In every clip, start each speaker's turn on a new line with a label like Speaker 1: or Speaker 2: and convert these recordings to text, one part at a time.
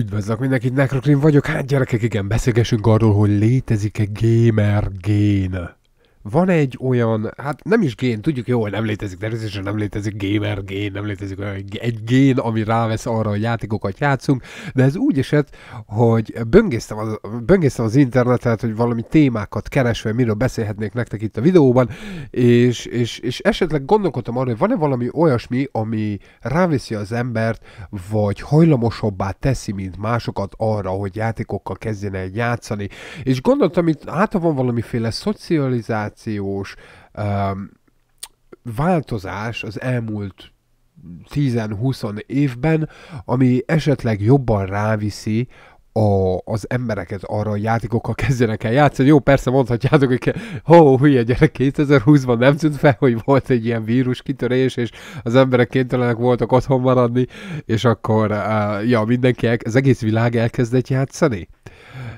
Speaker 1: Üdvözlök mindenkit, Necroclean vagyok. Hát gyerekek, igen, beszélgessünk arról, hogy létezik-e gamer gén van egy olyan, hát nem is gén, tudjuk jó, hogy nem létezik, természetesen nem létezik gamer gén, nem létezik olyan egy gén, ami rávesz arra, hogy játékokat játszunk, de ez úgy esett, hogy böngésztem az, böngésztem az internetet, hogy valami témákat keresve, miről beszélhetnék nektek itt a videóban, és, és, és esetleg gondolkodtam arra, hogy van-e valami olyasmi, ami ráveszi az embert, vagy hajlamosabbá teszi, mint másokat arra, hogy játékokkal kezdjen el játszani, és gondoltam itt, hát ha van valamiféle szocializáció, generációs um, változás az elmúlt 10-20 évben, ami esetleg jobban ráviszi a, az embereket arra, hogy játékokkal kezdjenek el játszani. Jó, persze mondhatjátok, hogy ho, oh, hülye gyerek, 2020-ban nem tűnt fel, hogy volt egy ilyen vírus kitörés, és az emberek kénytelenek voltak otthon maradni, és akkor uh, ja, mindenki, el, az egész világ elkezdett játszani.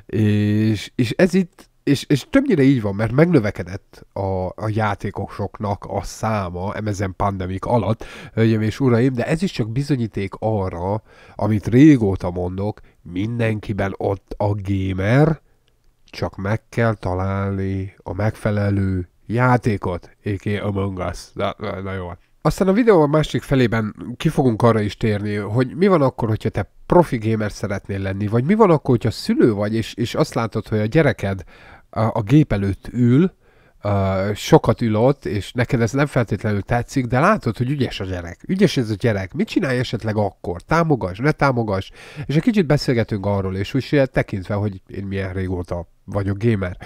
Speaker 1: És, és ez itt és, és többnyire így van, mert megnövekedett a, a játékosoknak a száma MSN Pandemic alatt, hölgyeim és uraim, de ez is csak bizonyíték arra, amit régóta mondok, mindenkiben ott a gamer, csak meg kell találni a megfelelő játékot, a.k.a. Among Us. Na, na, na jó. Aztán a videó a másik felében ki fogunk arra is térni, hogy mi van akkor, hogyha te profi gamer szeretnél lenni, vagy mi van akkor, hogyha szülő vagy, és, és azt látod, hogy a gyereked a, a gép előtt ül, Uh, sokat ott, és neked ez nem feltétlenül tetszik, de látod, hogy ügyes a gyerek. Ügyes ez a gyerek. Mit csinálj esetleg akkor? Támogass, ne támogass. És egy kicsit beszélgetünk arról, és úgy tekintve, hogy én milyen régóta vagyok gamer.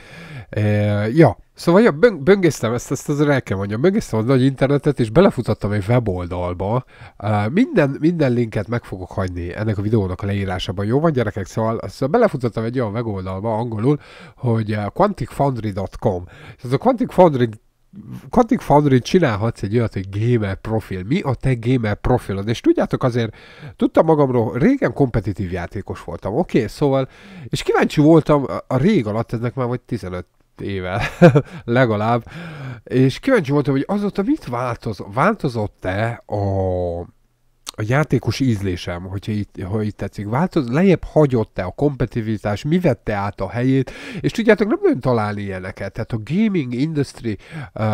Speaker 1: E, ja, szóval ja, böngésztem ezt, ezt azért el kell mondjam, böngésztem a nagy internetet, és belefutottam egy weboldalba. E, minden, minden linket meg fogok hagyni ennek a videónak a leírásában. Jó van, gyerekek? Szóval, szóval belefutottam egy olyan weboldalba angolul, hogy e, quanticfoundry.com. Ez a Quantic Foundry Katik Foundry csinálhatsz egy olyat, hogy gamer profil. Mi a te gamer profilod? És tudjátok azért, tudtam magamról, régen kompetitív játékos voltam, oké, okay, szóval, és kíváncsi voltam a rég alatt, ennek már vagy 15 éve legalább, és kíváncsi voltam, hogy azóta mit változ, változott-e a a játékos ízlésem, hogyha itt, ha itt tetszik, változ, lejjebb hagyott-e a kompetitivitás, mi vette át a helyét, és tudjátok, nem nagyon találni ilyeneket. Tehát a gaming industry uh,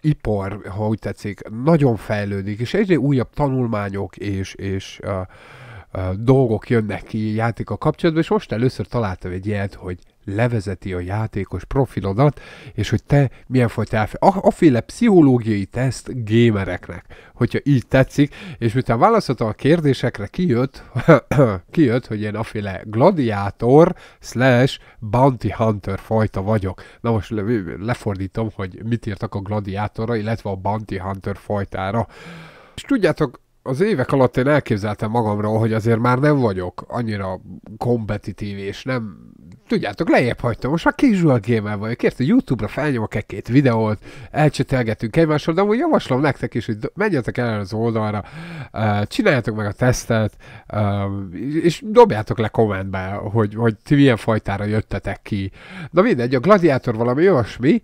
Speaker 1: ipar, ha úgy tetszik, nagyon fejlődik, és egyre újabb tanulmányok és, és uh, uh, dolgok jönnek ki játéka kapcsolatban, és most először találtam egy ilyet, hogy levezeti a játékos profilodat, és hogy te milyen fajta elfe... A, aféle pszichológiai teszt gémereknek, hogyha így tetszik, és miután válaszolta a kérdésekre, kijött, kijött, hogy én aféle gladiátor slash bounty hunter fajta vagyok. Na most le, lefordítom, hogy mit írtak a gladiátorra, illetve a bounty hunter fajtára. És tudjátok, az évek alatt én elképzeltem magamról, hogy azért már nem vagyok annyira kompetitív, és nem tudjátok, lejjebb hagytam, most már casual gamer vagyok, érted? Youtube-ra felnyomok egy-két videót, elcsetelgetünk egymásról, de amúgy javaslom nektek is, hogy menjetek el az oldalra, csináljátok meg a tesztet, és dobjátok le kommentbe, hogy, hogy ti milyen fajtára jöttetek ki. Na mindegy, a gladiátor valami olyasmi,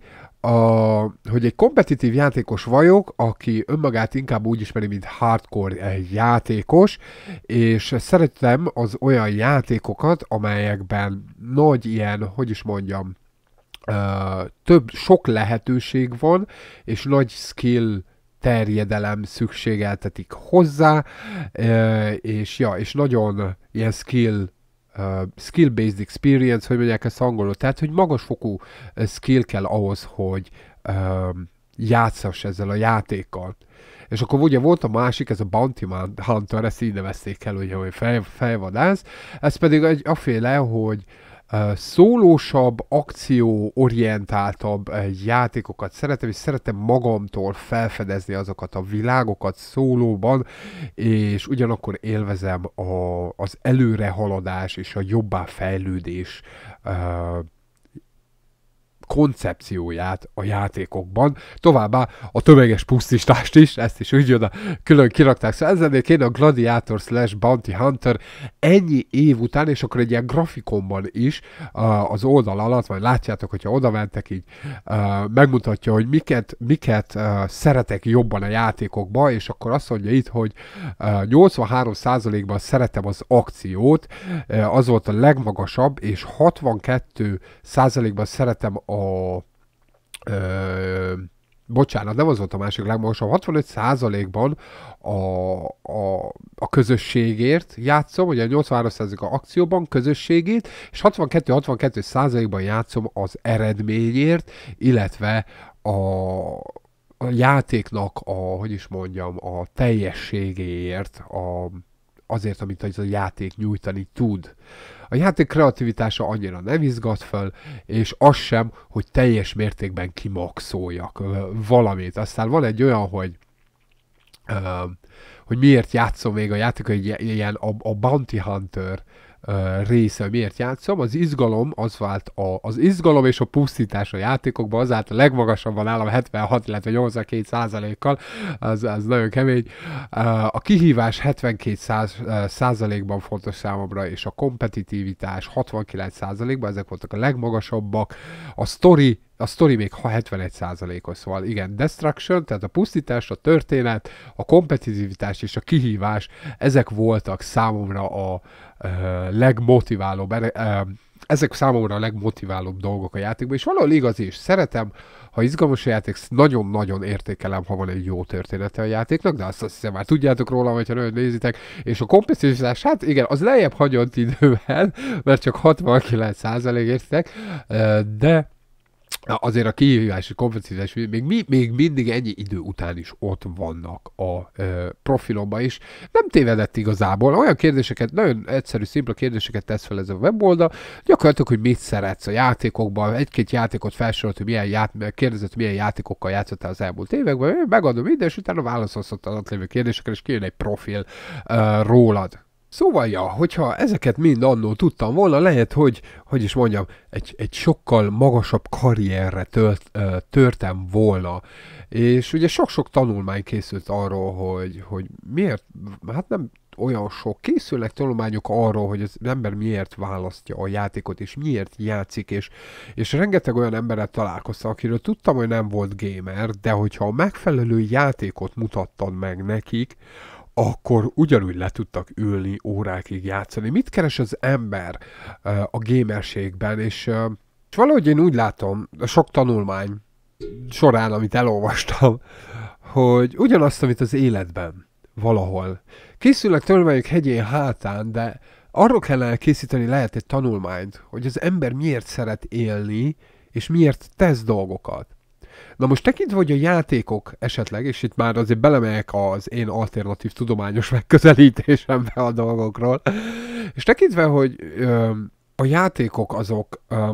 Speaker 1: a, hogy egy kompetitív játékos vagyok, aki önmagát inkább úgy ismeri, mint hardcore játékos, és szeretem az olyan játékokat, amelyekben nagy ilyen, hogy is mondjam, több, sok lehetőség van, és nagy skill terjedelem szükségeltetik hozzá, és ja, és nagyon ilyen skill uh, skill-based experience, hogy mondják ezt angolul, tehát, hogy magasfokú skill kell ahhoz, hogy um, játszass ezzel a játékkal. És akkor ugye volt a másik, ez a Bounty Hunter, ezt így nevezték el, ugye, hogy fej, fejvadász, ez pedig egy aféle, hogy szólósabb, akcióorientáltabb játékokat szeretem, és szeretem magamtól felfedezni azokat a világokat szólóban, és ugyanakkor élvezem a, az előrehaladás és a jobbá fejlődés koncepcióját a játékokban. Továbbá a tömeges pusztítást is, ezt is úgy a külön kirakták. Szóval ezzel én a Gladiator slash Bounty Hunter ennyi év után, és akkor egy ilyen grafikonban is az oldal alatt, majd látjátok, hogyha oda mentek így, megmutatja, hogy miket, miket szeretek jobban a játékokba, és akkor azt mondja itt, hogy 83%-ban szeretem az akciót, az volt a legmagasabb, és 62%-ban szeretem a a ö, bocsánat, nem az volt a másik legmagasabb, 65%-ban a, a, a közösségért játszom, ugye 83%-a akcióban közösségét, és 62-62%-ban játszom az eredményért, illetve a, a játéknak a, hogy is mondjam, a teljességéért, a, azért, amit az a játék nyújtani tud. A játék kreativitása annyira nem izgat fel, és az sem, hogy teljes mértékben kimaxoljak valamit. Aztán van egy olyan, hogy hogy miért játszom még a játék, hogy ilyen a, a Bounty Hunter része, miért játszom, az izgalom az vált a, az izgalom és a pusztítás a játékokban az állt a legmagasabban állam 76, illetve 82 százalékkal, az, az nagyon kemény. A kihívás 72 százalékban fontos számomra, és a kompetitivitás 69 százalékban, ezek voltak a legmagasabbak. A story a sztori még 71%-os, szóval igen, Destruction, tehát a pusztítás, a történet, a kompetitivitás és a kihívás, ezek voltak számomra a legmotiválóbb, e, e, ezek számomra a legmotiválóbb dolgok a játékban, és valahol igaz is, szeretem, ha izgalmas a játék, nagyon-nagyon értékelem, ha van egy jó története a játéknak, de azt, azt hiszem már tudjátok róla, hogyha nagyon nézitek, és a kompetitivitás, hát igen, az lejjebb hagyott idővel, mert csak 69 százalék értek, de Na azért a kihívási kompetenciás még, még mindig ennyi idő után is ott vannak a e, profilomba is. Nem tévedett igazából, olyan kérdéseket, nagyon egyszerű, szimpla kérdéseket tesz fel ez a weboldal, gyakorlatilag, hogy mit szeretsz a játékokban, egy-két játékot felsorolt, hogy milyen ját, kérdezett, milyen játékokkal játszottál az elmúlt években, én megadom ide, és utána válaszolsz az lévő kérdésekre, és kijön egy profil e, rólad Szóval, ja, hogyha ezeket mind annó tudtam volna, lehet, hogy, hogy is mondjam, egy, egy sokkal magasabb karrierre tört törtem volna. És ugye sok-sok tanulmány készült arról, hogy, hogy miért, hát nem olyan sok. Készülnek tanulmányok arról, hogy az ember miért választja a játékot, és miért játszik, és, és rengeteg olyan emberrel találkoztam, akiről tudtam, hogy nem volt gamer, de hogyha a megfelelő játékot mutattad meg nekik, akkor ugyanúgy le tudtak ülni órákig játszani. Mit keres az ember a gémerségben? és, és valahogy én úgy látom, a sok tanulmány során, amit elolvastam, hogy ugyanazt, amit az életben valahol. Készülnek tanulmányok hegyén hátán, de arról kellene készíteni lehet egy tanulmányt, hogy az ember miért szeret élni, és miért tesz dolgokat. Na most tekintve, hogy a játékok esetleg, és itt már azért belemegyek az én alternatív tudományos megközelítésembe a dolgokról, és tekintve, hogy ö, a játékok azok ö,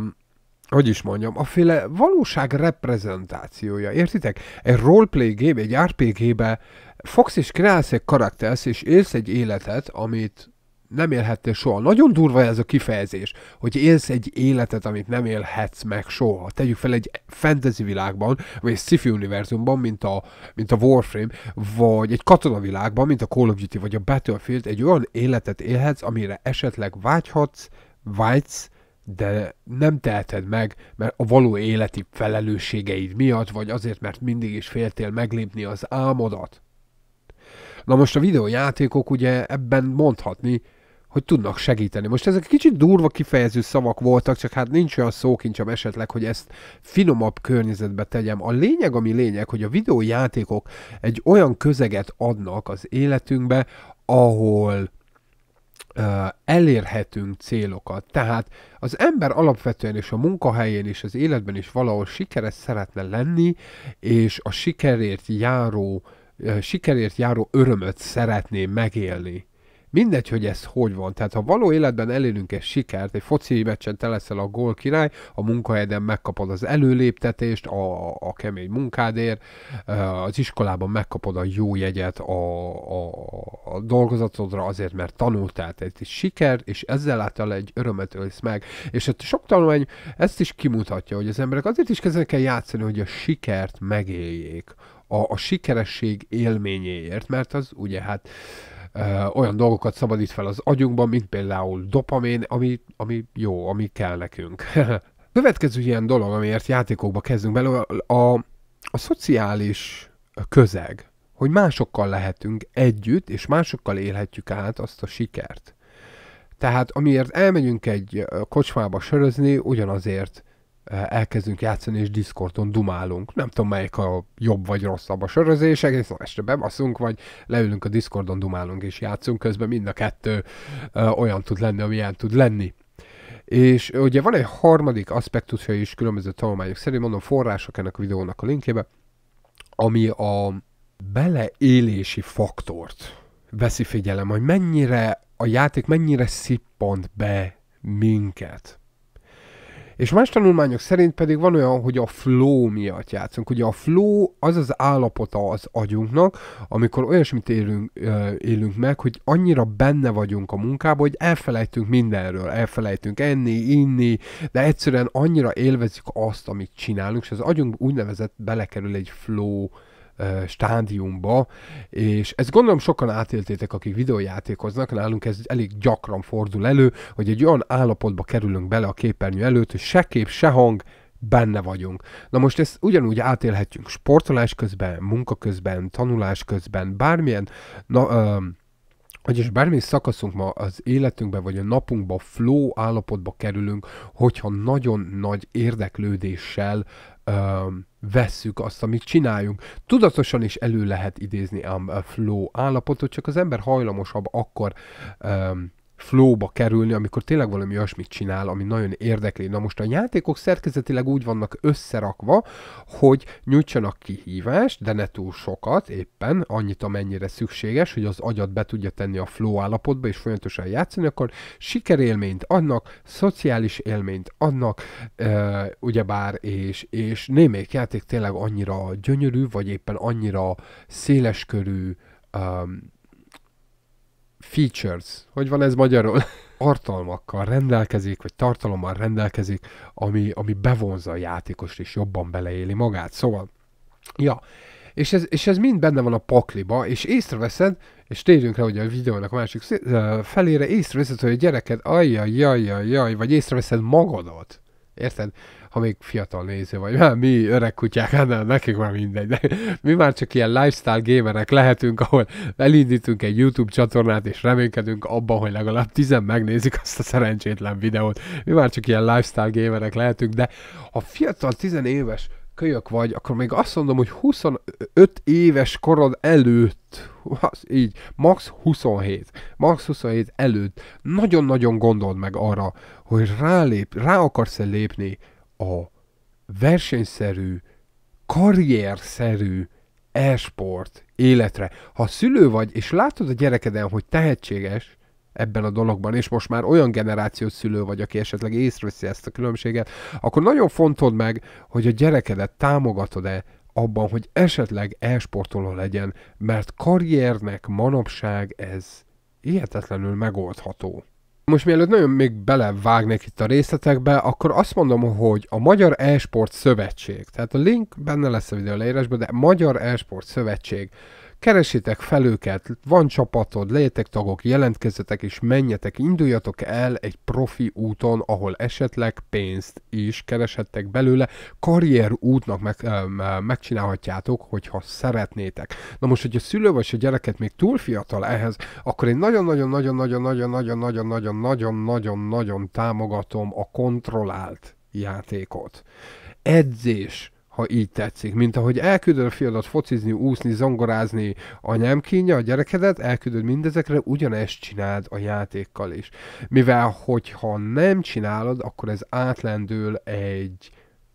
Speaker 1: hogy is mondjam, a féle valóság reprezentációja, értitek? Egy roleplay game, egy RPG-be fogsz és kreálsz egy karakter és élsz egy életet, amit nem élhettél soha. Nagyon durva ez a kifejezés, hogy élsz egy életet, amit nem élhetsz meg soha. Tegyük fel egy fantasy világban, vagy egy sci-fi univerzumban, mint a, mint a Warframe, vagy egy világban, mint a Call of Duty, vagy a Battlefield, egy olyan életet élhetsz, amire esetleg vágyhatsz, vágysz, de nem teheted meg, mert a való életi felelősségeid miatt, vagy azért, mert mindig is féltél meglépni az álmodat. Na most a videójátékok ugye ebben mondhatni hogy tudnak segíteni. Most ezek kicsit durva kifejező szavak voltak, csak hát nincs olyan szókincsem esetleg, hogy ezt finomabb környezetbe tegyem. A lényeg, ami lényeg, hogy a videójátékok egy olyan közeget adnak az életünkbe, ahol Uh, elérhetünk célokat. Tehát az ember alapvetően és a munkahelyén és az életben is valahol sikeres szeretne lenni, és a sikerért járó, uh, sikerért járó örömöt szeretné megélni. Mindegy, hogy ez hogy van. Tehát ha való életben elérünk egy sikert, egy foci meccsen te leszel a gól király, a munkahelyeden megkapod az előléptetést, a, a kemény munkádért, az iskolában megkapod a jó jegyet a, a, a dolgozatodra azért, mert tanultál, tehát egy siker, és ezzel által egy örömet ölsz meg. És hát sok tanulmány ezt is kimutatja, hogy az emberek azért is kezdenek el játszani, hogy a sikert megéljék, a, a sikeresség élményéért, mert az ugye hát olyan dolgokat szabadít fel az agyunkban, mint például dopamin, ami, ami jó, ami kell nekünk. Következő ilyen dolog, amiért játékokba kezdünk bele, a, a, a szociális közeg, hogy másokkal lehetünk együtt, és másokkal élhetjük át azt a sikert. Tehát amiért elmegyünk egy kocsmába sörözni, ugyanazért elkezdünk játszani, és Discordon dumálunk. Nem tudom, melyik a jobb vagy rosszabb a sörözés, egész este bebaszunk, vagy leülünk a Discordon, dumálunk és játszunk, közben mind a kettő olyan tud lenni, amilyen tud lenni. És ugye van egy harmadik aspektusa is különböző tanulmányok szerint, mondom források ennek a videónak a linkjébe, ami a beleélési faktort veszi figyelem, hogy mennyire a játék mennyire szippant be minket és más tanulmányok szerint pedig van olyan, hogy a flow miatt játszunk. Ugye a flow az az állapota az agyunknak, amikor olyasmit élünk, élünk meg, hogy annyira benne vagyunk a munkába, hogy elfelejtünk mindenről, elfelejtünk enni, inni, de egyszerűen annyira élvezik azt, amit csinálunk, és az agyunk úgynevezett belekerül egy flow stádiumba, és ezt gondolom sokan átéltétek, akik videójátékoznak, nálunk ez elég gyakran fordul elő, hogy egy olyan állapotba kerülünk bele a képernyő előtt, hogy se kép, se hang, benne vagyunk. Na most ezt ugyanúgy átélhetjünk sportolás közben, munka közben, tanulás közben, bármilyen na, ö, vagyis bármilyen szakaszunk ma az életünkben vagy a napunkban flow állapotba kerülünk, hogyha nagyon nagy érdeklődéssel ö, vesszük azt, amit csináljunk. Tudatosan is elő lehet idézni a flow állapotot, csak az ember hajlamosabb akkor um, flowba kerülni, amikor tényleg valami olyasmit csinál, ami nagyon érdekli. Na most a játékok szerkezetileg úgy vannak összerakva, hogy nyújtsanak kihívást, de ne túl sokat éppen, annyit, amennyire szükséges, hogy az agyat be tudja tenni a flow állapotba, és folyamatosan játszani, akkor sikerélményt adnak, szociális élményt adnak, e, ugyebár, és, és némelyik játék tényleg annyira gyönyörű, vagy éppen annyira széleskörű, um, features, hogy van ez magyarul? Tartalmakkal rendelkezik, vagy tartalommal rendelkezik, ami, ami bevonza a játékost és jobban beleéli magát. Szóval, ja, és ez, és ez mind benne van a pakliba, és észreveszed, és térjünk rá ugye a videónak a másik felére, észreveszed, hogy a gyereked ajjajajajaj, vagy észreveszed magadat, Érted? Ha még fiatal néző vagy, már mi öreg kutyák, hát nem, nekik már mindegy. De mi már csak ilyen lifestyle gamerek lehetünk, ahol elindítunk egy YouTube csatornát, és reménykedünk abban, hogy legalább tizen megnézik azt a szerencsétlen videót. Mi már csak ilyen lifestyle gamerek lehetünk, de a fiatal tizenéves éves kölyök vagy, akkor még azt mondom, hogy 25 éves korod előtt, az így, max 27, max 27 előtt nagyon-nagyon gondold meg arra, hogy rálép, rá akarsz-e lépni a versenyszerű, karrierszerű e-sport életre. Ha szülő vagy, és látod a gyerekeden, hogy tehetséges, ebben a dologban, és most már olyan generációs szülő vagy, aki esetleg észreveszi ezt a különbséget, akkor nagyon fontod meg, hogy a gyerekedet támogatod-e abban, hogy esetleg elsportoló legyen, mert karriernek manapság ez hihetetlenül megoldható. Most mielőtt nagyon még belevágnék itt a részletekbe, akkor azt mondom, hogy a Magyar Esport Szövetség, tehát a link benne lesz a videó leírásban, de Magyar Esport Szövetség Keresitek fel őket, van csapatod, legyetek tagok, jelentkezzetek és menjetek, induljatok el egy profi úton, ahol esetleg pénzt is kereshettek belőle, karrier útnak meg, megcsinálhatjátok, hogyha szeretnétek. Na most, hogy a szülő vagy a gyereket még túl fiatal ehhez, akkor én nagyon-nagyon-nagyon-nagyon-nagyon-nagyon-nagyon-nagyon-nagyon-nagyon támogatom a kontrollált játékot. Edzés, ha így tetszik. Mint ahogy elküldöd a fiadat focizni, úszni, zongorázni anyám kínja a gyerekedet, elküldöd mindezekre, ugyanezt csináld a játékkal is. Mivel, hogyha nem csinálod, akkor ez átlendül egy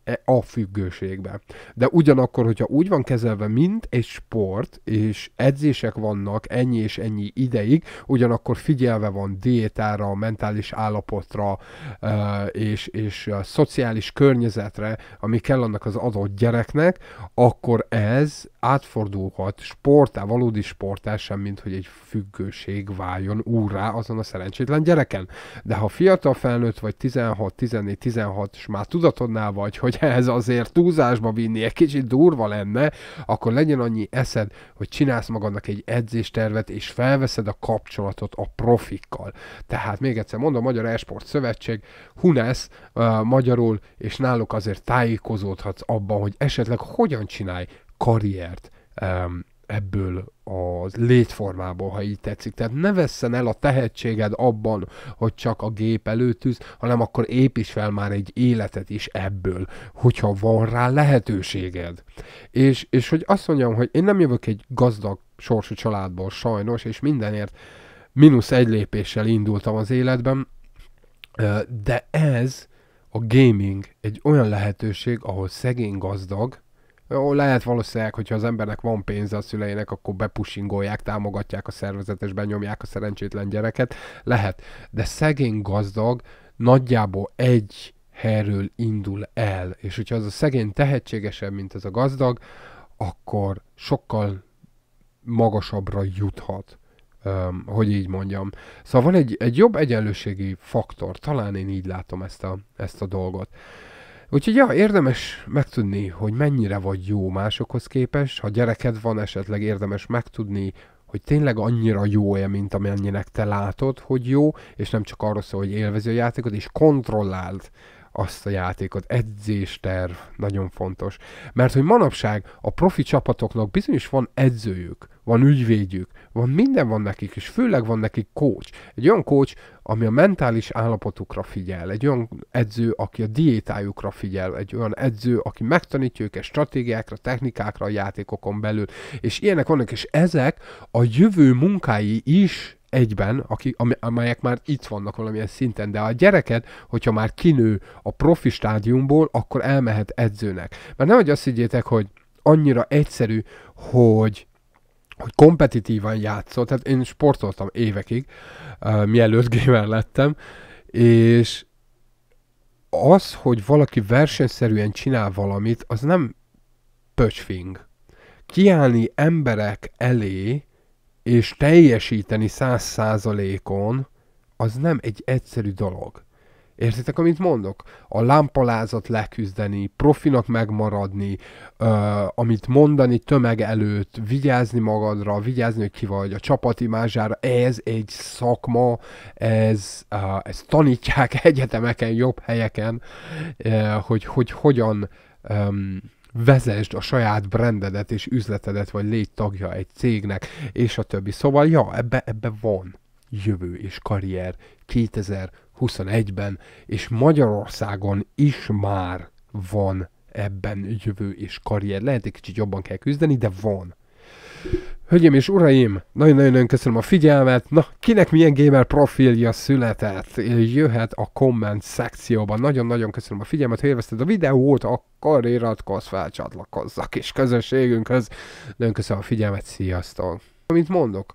Speaker 1: E, a függőségbe. De ugyanakkor, hogyha úgy van kezelve, mint egy sport, és edzések vannak ennyi és ennyi ideig, ugyanakkor figyelve van diétára, mentális állapotra e, és, és a szociális környezetre, ami kell annak az adott gyereknek, akkor ez átfordulhat sportá, valódi sportá sem, mint hogy egy függőség váljon úrá azon a szerencsétlen gyereken. De ha fiatal felnőtt vagy 16, 14, 16, és már tudatodnál vagy, hogy ez azért túlzásba vinni, egy kicsit durva lenne, akkor legyen annyi eszed, hogy csinálsz magadnak egy edzéstervet, és felveszed a kapcsolatot a profikkal. Tehát még egyszer mondom, a Magyar Esport Szövetség, Hunes uh, magyarul, és náluk azért tájékozódhatsz abban, hogy esetleg hogyan csinálj karriert um, ebből a létformából, ha így tetszik. Tehát ne vesszen el a tehetséged abban, hogy csak a gép előtűz, hanem akkor építs fel már egy életet is ebből, hogyha van rá lehetőséged. És, és hogy azt mondjam, hogy én nem jövök egy gazdag sorsú családból sajnos, és mindenért mínusz egy lépéssel indultam az életben, de ez a gaming egy olyan lehetőség, ahol szegény gazdag, jó, lehet valószínűleg, hogyha az embernek van pénze a szüleinek, akkor bepusingolják, támogatják a szervezetes, benyomják a szerencsétlen gyereket. Lehet. De szegény gazdag nagyjából egy helyről indul el. És hogyha az a szegény tehetségesebb, mint az a gazdag, akkor sokkal magasabbra juthat. Um, hogy így mondjam. Szóval van egy, egy jobb egyenlőségi faktor, talán én így látom ezt a, ezt a dolgot. Úgyhogy ja, érdemes megtudni, hogy mennyire vagy jó másokhoz képes, ha gyereked van, esetleg érdemes megtudni, hogy tényleg annyira jó-e, mint amennyinek te látod, hogy jó, és nem csak arról szól, hogy élvezi a játékot, és kontrolláld azt a játékot. Edzésterv nagyon fontos. Mert hogy manapság a profi csapatoknak bizonyos van edzőjük, van ügyvédjük, van minden van nekik, és főleg van nekik coach. Egy olyan coach, ami a mentális állapotukra figyel, egy olyan edző, aki a diétájukra figyel, egy olyan edző, aki megtanítja őket stratégiákra, technikákra a játékokon belül, és ilyenek vannak, és ezek a jövő munkái is egyben, aki, amelyek már itt vannak valamilyen szinten, de a gyereket, hogyha már kinő a profi stádiumból, akkor elmehet edzőnek. Mert nehogy azt higgyétek, hogy annyira egyszerű, hogy hogy kompetitívan játszol, tehát én sportoltam évekig, uh, mielőtt gamer lettem, és az, hogy valaki versenyszerűen csinál valamit, az nem pöcsfing. Kiállni emberek elé, és teljesíteni száz százalékon, az nem egy egyszerű dolog. Értitek, amit mondok? A lámpalázat leküzdeni, profinak megmaradni, ö, amit mondani tömeg előtt, vigyázni magadra, vigyázni, hogy ki vagy, a csapat ez egy szakma, ez, ö, ez tanítják egyetemeken, jobb helyeken, ö, hogy, hogy hogyan... Ö, vezesd a saját brandedet és üzletedet, vagy légy tagja egy cégnek, és a többi. Szóval, ja, ebbe, ebbe van jövő és karrier 2021-ben, és Magyarországon is már van ebben jövő és karrier. Lehet, egy kicsit jobban kell küzdeni, de van. Hölgyeim és uraim, nagyon-nagyon köszönöm a figyelmet. Na, kinek milyen gamer profilja született? Jöhet a komment szekcióban. Nagyon-nagyon köszönöm a figyelmet, ha élvezted a videót, akkor iratkozz fel, csatlakozzak és közösségünkhöz. Nagyon köszönöm a figyelmet, sziasztok! Amint mondok,